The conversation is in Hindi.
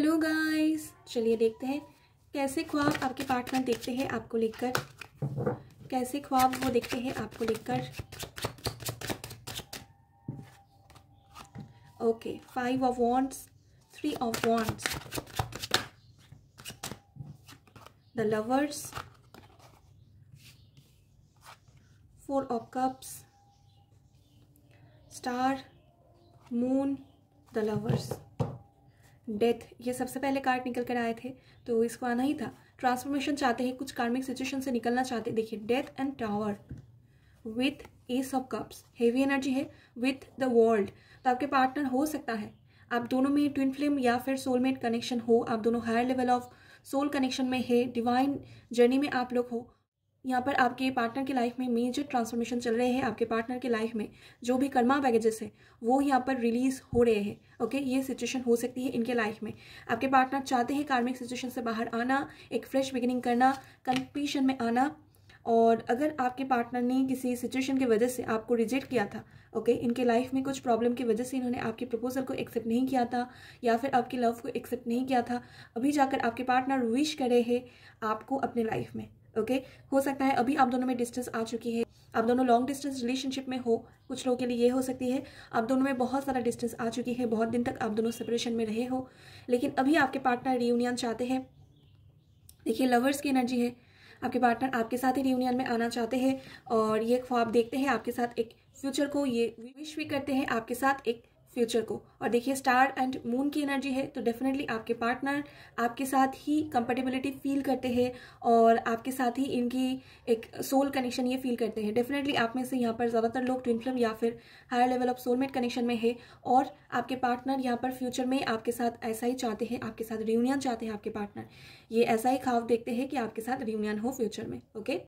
हेलो गाइस चलिए देखते हैं कैसे ख्वाब आपके पार्टनर देखते हैं आपको लिखकर कैसे ख्वाब वो देखते हैं आपको लिखकर okay five of wands three of wands the lovers four of cups star moon the lovers death ये सबसे पहले कार्ड निकल कर आए थे तो इसको आना ही था ट्रांसफॉर्मेशन चाहते हैं कुछ कार्मिक सिचुएशन से निकलना चाहते देखिए death and tower with ace of cups heavy energy है विथ द वर्ल्ड तो आपके पार्टनर हो सकता है आप दोनों में ट्विन फ्लेम या फिर सोलमेट कनेक्शन हो आप दोनों higher level of soul connection में है डिवाइन जर्नी में आप लोग हो यहाँ पर आपके पार्टनर की लाइफ में मेजर ट्रांसफॉर्मेशन चल रहे हैं आपके पार्टनर की लाइफ में जो भी कर्मा बैगेजेस है वो यहाँ पर रिलीज हो रहे हैं ओके ये सिचुएशन हो सकती है इनके लाइफ में आपके पार्टनर चाहते हैं कार्मिक सिचुएशन से बाहर आना एक फ्रेश बिगिनिंग करना कंपिटिशन में आना और अगर आपके पार्टनर ने किसी सिचुएशन की वजह से आपको रिजेक्ट किया था ओके okay, इनके लाइफ में कुछ प्रॉब्लम की वजह से इन्होंने आपके प्रपोजल को एक्सेप्ट नहीं किया था या फिर आपके लव को एक्सेप्ट नहीं किया था अभी जाकर आपके पार्टनर विश करे हैं आपको अपने लाइफ में ओके okay? हो सकता है अभी आप दोनों में डिस्टेंस आ चुकी है आप दोनों लॉन्ग डिस्टेंस रिलेशनशिप में हो कुछ लोगों के लिए ये हो सकती है आप दोनों में बहुत सारा डिस्टेंस आ चुकी है बहुत दिन तक आप दोनों सेपरेशन में रहे हो लेकिन अभी आपके पार्टनर रियूनियन चाहते हैं देखिए लवर्स की एनर्जी है आपके पार्टनर आपके साथ ही रियूनियन में आना चाहते हैं और ये ख्वाब देखते हैं आपके साथ एक फ्यूचर को ये विश भी करते हैं आपके साथ एक फ्यूचर को और देखिए स्टार एंड मून की एनर्जी है तो डेफिनेटली आपके पार्टनर आपके साथ ही कंपेटेबिलिटी फील करते हैं और आपके साथ ही इनकी एक सोल कनेक्शन ये फील करते हैं डेफिनेटली आप में से यहाँ पर ज़्यादातर लोग ट्विन फ्लम या फिर higher level of soulmate connection में है और आपके पार्टनर यहाँ पर फ्यूचर में आपके साथ ऐसा ही चाहते हैं आपके साथ रियूनियन चाहते हैं आपके पार्टनर ये ऐसा ही खाव देखते हैं कि आपके साथ रियूनियन हो फ्यूचर में ओके